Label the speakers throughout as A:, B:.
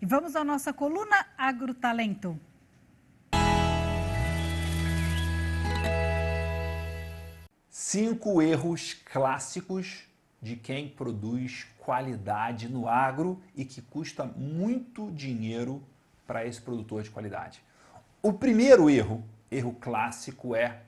A: E vamos à nossa coluna Agrotalento. Cinco erros clássicos de quem produz qualidade no agro e que custa muito dinheiro para esse produtor de qualidade. O primeiro erro, erro clássico, é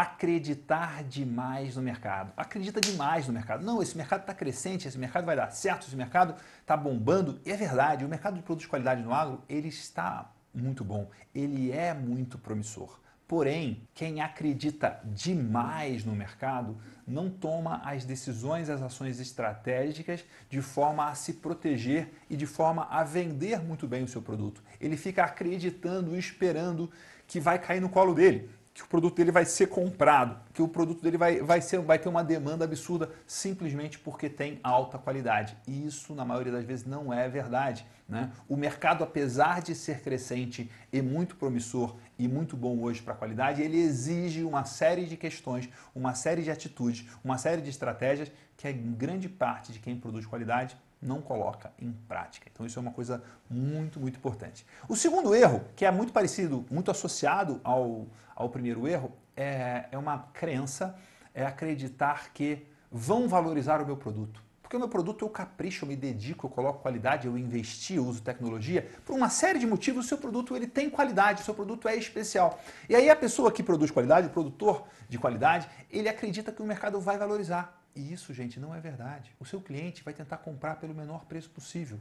A: acreditar demais no mercado. Acredita demais no mercado. Não, esse mercado está crescente, esse mercado vai dar certo, esse mercado está bombando. E é verdade, o mercado de produtos de qualidade no agro, ele está muito bom, ele é muito promissor. Porém, quem acredita demais no mercado não toma as decisões, as ações estratégicas de forma a se proteger e de forma a vender muito bem o seu produto. Ele fica acreditando, e esperando que vai cair no colo dele que o produto dele vai ser comprado, que o produto dele vai, vai, ser, vai ter uma demanda absurda simplesmente porque tem alta qualidade. E isso, na maioria das vezes, não é verdade. Né? O mercado, apesar de ser crescente e muito promissor e muito bom hoje para a qualidade, ele exige uma série de questões, uma série de atitudes, uma série de estratégias que a é grande parte de quem produz qualidade não coloca em prática. Então isso é uma coisa muito, muito importante. O segundo erro, que é muito parecido, muito associado ao, ao primeiro erro, é, é uma crença, é acreditar que vão valorizar o meu produto. Porque o meu produto eu capricho, eu me dedico, eu coloco qualidade, eu investi, eu uso tecnologia. Por uma série de motivos, o seu produto ele tem qualidade, o seu produto é especial. E aí a pessoa que produz qualidade, o produtor de qualidade, ele acredita que o mercado vai valorizar. E isso, gente, não é verdade. O seu cliente vai tentar comprar pelo menor preço possível.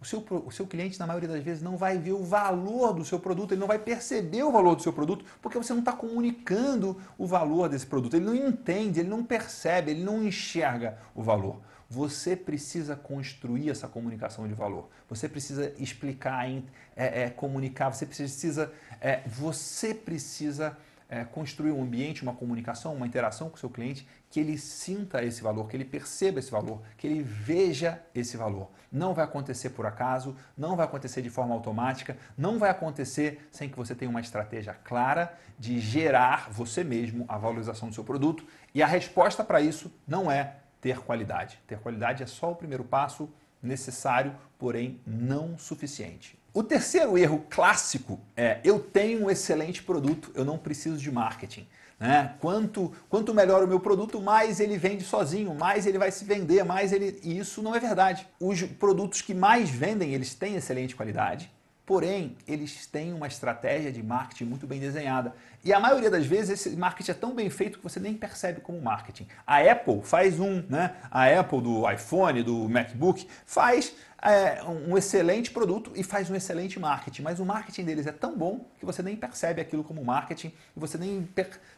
A: O seu, o seu cliente, na maioria das vezes, não vai ver o valor do seu produto, ele não vai perceber o valor do seu produto, porque você não está comunicando o valor desse produto. Ele não entende, ele não percebe, ele não enxerga o valor. Você precisa construir essa comunicação de valor. Você precisa explicar, é, é, comunicar, você precisa. É, você precisa é, construir um ambiente, uma comunicação, uma interação com o seu cliente que ele sinta esse valor, que ele perceba esse valor, que ele veja esse valor. Não vai acontecer por acaso, não vai acontecer de forma automática, não vai acontecer sem que você tenha uma estratégia clara de gerar você mesmo a valorização do seu produto. E a resposta para isso não é ter qualidade. Ter qualidade é só o primeiro passo necessário, porém não suficiente. O terceiro erro clássico é eu tenho um excelente produto, eu não preciso de marketing. Né? Quanto, quanto melhor o meu produto, mais ele vende sozinho, mais ele vai se vender, mais ele. E isso não é verdade. Os produtos que mais vendem, eles têm excelente qualidade. Porém, eles têm uma estratégia de marketing muito bem desenhada. E a maioria das vezes esse marketing é tão bem feito que você nem percebe como marketing. A Apple faz um, né? A Apple do iPhone, do MacBook, faz é, um excelente produto e faz um excelente marketing, mas o marketing deles é tão bom que você nem percebe aquilo como marketing e você nem,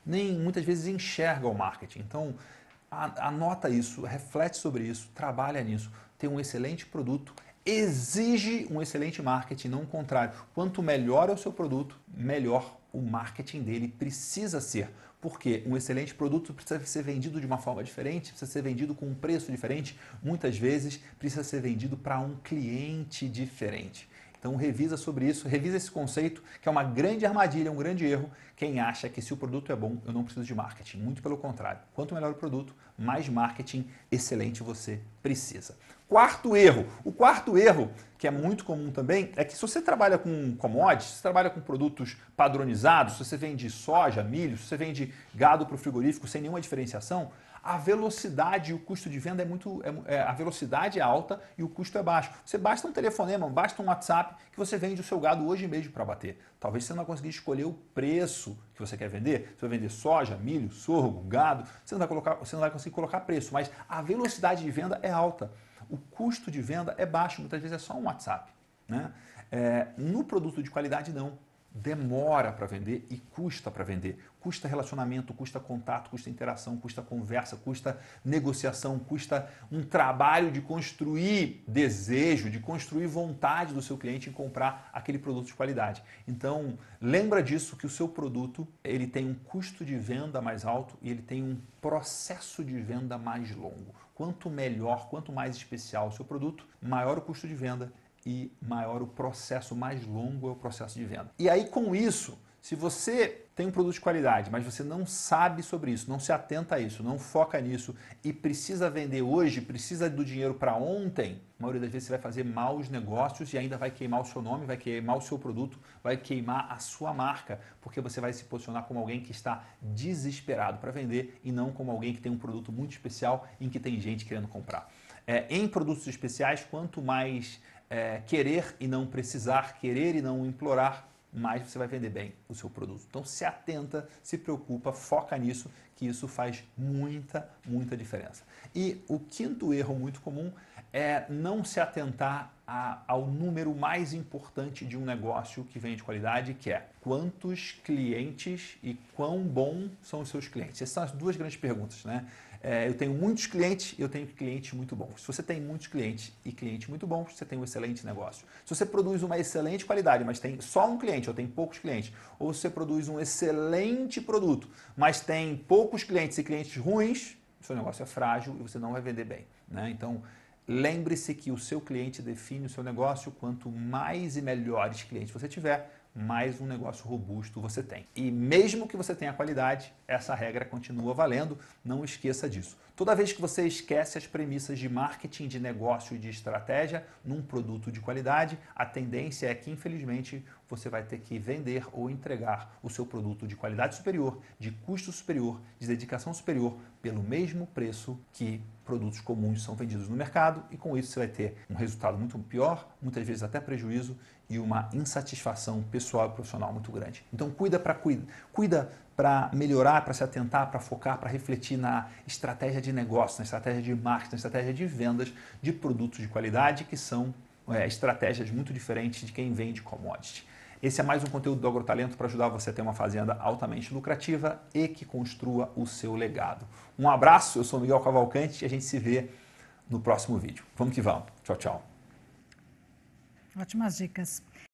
A: nem muitas vezes enxerga o marketing. Então, anota isso, reflete sobre isso, trabalha nisso, tem um excelente produto exige um excelente marketing, não o contrário. Quanto melhor é o seu produto, melhor o marketing dele precisa ser. Porque um excelente produto precisa ser vendido de uma forma diferente, precisa ser vendido com um preço diferente, muitas vezes precisa ser vendido para um cliente diferente. Então revisa sobre isso, revisa esse conceito, que é uma grande armadilha, um grande erro, quem acha que se o produto é bom, eu não preciso de marketing. Muito pelo contrário. Quanto melhor o produto, mais marketing excelente você precisa. Quarto erro. O quarto erro, que é muito comum também, é que se você trabalha com commodities, se você trabalha com produtos padronizados, se você vende soja, milho, se você vende gado para o frigorífico sem nenhuma diferenciação, a velocidade e o custo de venda é muito. É, é, a velocidade é alta e o custo é baixo. Você basta um telefonema, basta um WhatsApp que você vende o seu gado hoje mesmo para bater. Talvez você não vai conseguir escolher o preço que você quer vender. Você vai vender soja, milho, sorgo, gado. Você não vai, colocar, você não vai conseguir colocar preço, mas a velocidade de venda é alta. O custo de venda é baixo, muitas vezes é só um WhatsApp. Né? É, no produto de qualidade, não demora para vender e custa para vender. Custa relacionamento, custa contato, custa interação, custa conversa, custa negociação, custa um trabalho de construir desejo, de construir vontade do seu cliente em comprar aquele produto de qualidade. Então, lembra disso que o seu produto, ele tem um custo de venda mais alto e ele tem um processo de venda mais longo. Quanto melhor, quanto mais especial o seu produto, maior o custo de venda e maior o processo, mais longo é o processo de venda. E aí, com isso, se você tem um produto de qualidade, mas você não sabe sobre isso, não se atenta a isso, não foca nisso e precisa vender hoje, precisa do dinheiro para ontem, a maioria das vezes você vai fazer maus negócios e ainda vai queimar o seu nome, vai queimar o seu produto, vai queimar a sua marca, porque você vai se posicionar como alguém que está desesperado para vender e não como alguém que tem um produto muito especial em que tem gente querendo comprar. É, em produtos especiais, quanto mais é, querer e não precisar, querer e não implorar, mais você vai vender bem o seu produto. Então se atenta, se preocupa, foca nisso, que isso faz muita, muita diferença. E o quinto erro muito comum é não se atentar a, ao número mais importante de um negócio que vende qualidade, que é quantos clientes e quão bom são os seus clientes. Essas são as duas grandes perguntas, né? É, eu tenho muitos clientes e eu tenho clientes muito bons. Se você tem muitos clientes e clientes muito bons, você tem um excelente negócio. Se você produz uma excelente qualidade, mas tem só um cliente ou tem poucos clientes, ou você produz um excelente produto, mas tem poucos clientes e clientes ruins, seu negócio é frágil e você não vai vender bem. Né? Então, lembre-se que o seu cliente define o seu negócio. Quanto mais e melhores clientes você tiver, mais um negócio robusto você tem. E mesmo que você tenha qualidade, essa regra continua valendo, não esqueça disso. Toda vez que você esquece as premissas de marketing, de negócio e de estratégia num produto de qualidade, a tendência é que, infelizmente, você vai ter que vender ou entregar o seu produto de qualidade superior, de custo superior, de dedicação superior, pelo mesmo preço que produtos comuns são vendidos no mercado, e com isso você vai ter um resultado muito pior, muitas vezes até prejuízo e uma insatisfação pessoal e profissional muito grande. Então cuida para cuida, cuida para melhorar, para se atentar, para focar, para refletir na estratégia de negócio, na estratégia de marketing, na estratégia de vendas de produtos de qualidade que são é, estratégias muito diferentes de quem vende commodity. Esse é mais um conteúdo do Agrotalento para ajudar você a ter uma fazenda altamente lucrativa e que construa o seu legado. Um abraço, eu sou Miguel Cavalcante e a gente se vê no próximo vídeo. Vamos que vamos. Tchau, tchau. Ótimas dicas.